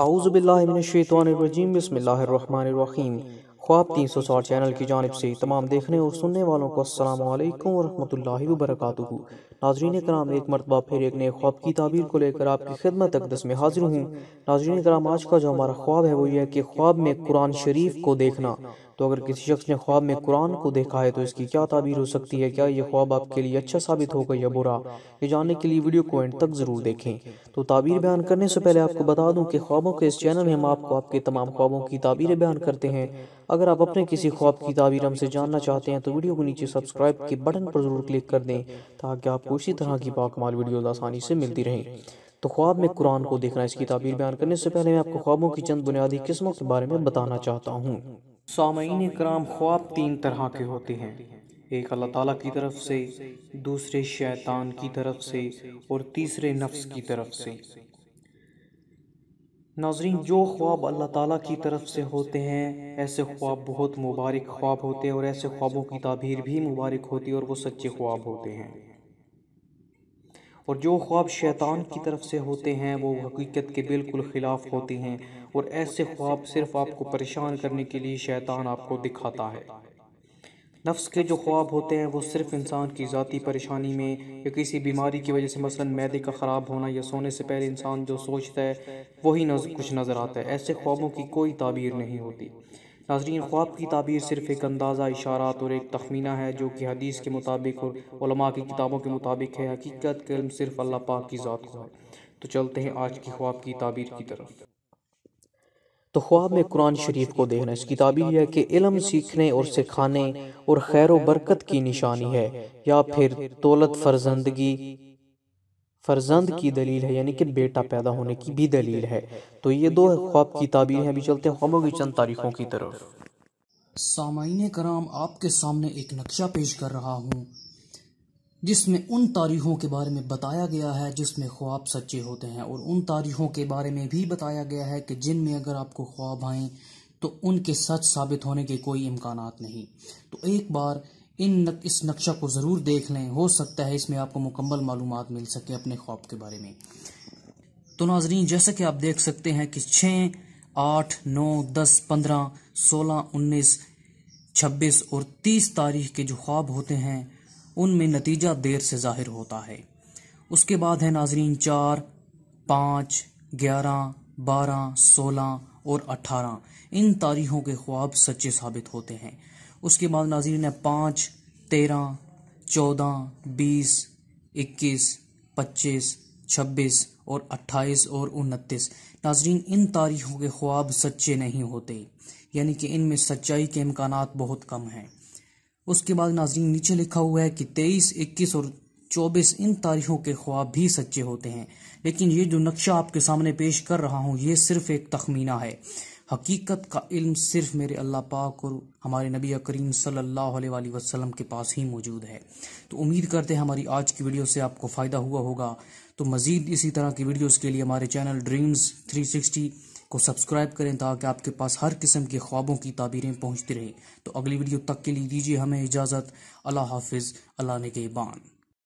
आउज़बिल्लिमिनशैतरजीम बसमीम ख्वाब तीन सौ साठ चैनल की जानब से तमाम देखने और सुनने वालों को असलकम वरहमल वबरक नाजरीन कराम एक मरतबा फिर एक नए ख्वाब की ताबीर को लेकर आपकी खिदमत तकदस में हाजिर हूँ नाजरीन कराम आज का जो हमारा ख्वाब है वो यह कि ख्वाब में कुरान शरीफ को देखना तो अगर किसी शख्स ने ख्वाब में कुरान को देखा है तो इसकी क्या ताबीर हो सकती है क्या यह ख्वाब आपके लिए अच्छा साबित होगा या बुरा ये जानने के लिए वीडियो को एंड तक ज़रूर देखें तो ताबीर बयान करने से पहले आपको बता दूं कि ख्वाबों के इस चैनल में हम आपको आपके तमाम ख्वाबों की ताबीरें बयान करते हैं अगर आप अपने किसी ख्वाब की ताबीर हमसे जानना चाहते हैं तो वीडियो को नीचे सब्सक्राइब के बटन पर ज़रूर क्लिक कर दें ताकि आपको इसी तरह की पाकमाल वीडियो आसानी से मिलती रहें तो ख्वाब में कुरान को देखना इसकी ताबीर बयान करने से पहले मैं आपको ख्वाबों की चंद बुनियादी किस्मों के बारे में बताना चाहता हूँ सामीन कराम ख्वाब तीन तरह के होते हैं एक अल्लाह ताला की तरफ से दूसरे शैतान की तरफ से और तीसरे नफ्स की तरफ से नाजरीन जो ख्वाब अल्लाह ताला की तरफ से होते हैं ऐसे ख्वाब बहुत मुबारक ख्वाब होते हैं और ऐसे ख्वाबों की ताबीर भी मुबारक होती है और वो सच्चे ख्वाब होते हैं और जो ख्वाब शैतान की तरफ से होते हैं वो हकीकत के बिल्कुल ख़िलाफ़ होते हैं और ऐसे ख्वाब सिर्फ आपको परेशान करने के लिए शैतान आपको दिखाता है नफ्स के जो ख्वाब होते हैं वो सिर्फ इंसान की ज़ाती परेशानी में या किसी बीमारी की वजह से मसलन मैदे का ख़राब होना या सोने से पहले इंसान जो सोचता है वही नज कुछ नज़र आता है ऐसे ख्वाबों की कोई ताबीर नहीं होती नाजरीन ख्वाब की ताबीर सिर्फ एक अंदाज़ा इशारात और एक तखमीना है जो कि हदीस के मुताबिक और की किताबों के मुताबिक है हकीकत का इल्म सिर्फ अल्लाह पाक की ज़ात को है तो चलते हैं आज की ख्वाब की ताबीर की तरफ तो ख्वाब में कुरान शरीफ को देखना इसकी ताबीर है कि इलम सीखने और सिखाने और खैर बरकत की निशानी है या फिर दौलत फ़रजंदगी फर्जंद की दलील है यानी कि बेटा पैदा होने की भी दलील है तो ये तो दो ख्वाब की ताबीर हैं अभी चलते हैं की चंद तारीखों की तरफ सामाइन कराम आपके सामने एक नक्शा पेश कर रहा हूँ जिसमें उन तारीखों के बारे में बताया गया है जिसमें ख्वाब सच्चे होते हैं और उन तारीखों के बारे में भी बताया गया है कि जिनमें अगर आपको ख्वाब आएँ तो उनके सच साबित होने के कोई इम्कान नहीं तो एक बार इन नक, इस नक्शा को ज़रूर देख लें हो सकता है इसमें आपको मुकम्मल मालूम मिल सके अपने ख्वाब के बारे में तो नाजरीन जैसा कि आप देख सकते हैं कि छः आठ नौ दस पंद्रह सोलह उन्नीस छब्बीस और तीस तारीख के जो ख्वाब होते हैं उनमें नतीजा देर से ज़ाहिर होता है उसके बाद है नाजरीन चार पाँच ग्यारह बारह सोलह और अठारह इन तारीखों के ख्वाब सच्चे साबित होते हैं उसके बाद नाजीन ने पाँच तेरह चौदह बीस इक्कीस पच्चीस छब्बीस और अट्ठाईस और उनतीस नाजरीन इन तारीखों के ख्वाब सच्चे नहीं होते यानी कि इनमें सच्चाई के इम्कान बहुत कम हैं उसके बाद नाजरीन नीचे लिखा हुआ है कि तेईस इक्कीस और चौबीस इन तारीखों के ख्वाब भी सच्चे होते हैं लेकिन ये जो नक्शा आपके सामने पेश कर रहा हूँ ये सिर्फ एक तखमीना है हकीकत का इल्म सिर्फ मेरे अल्लाह पाक और हमारे नबी करीम सल्लल्लाहु अलैहि वसल्लम के पास ही मौजूद है तो उम्मीद करते हैं हमारी आज की वीडियो से आपको फ़ायदा हुआ होगा तो मज़ीद इसी तरह की वीडियोस के लिए हमारे चैनल ड्रीम्स 360 को सब्सक्राइब करें ताकि आपके पास हर किस्म के ख्वाबों की ताबीरें पहुंचती रहें तो अगली वीडियो तक के लिए दीजिए हमें इजाज़त अल्लाह हाफिज़ अल्लाह ने के बान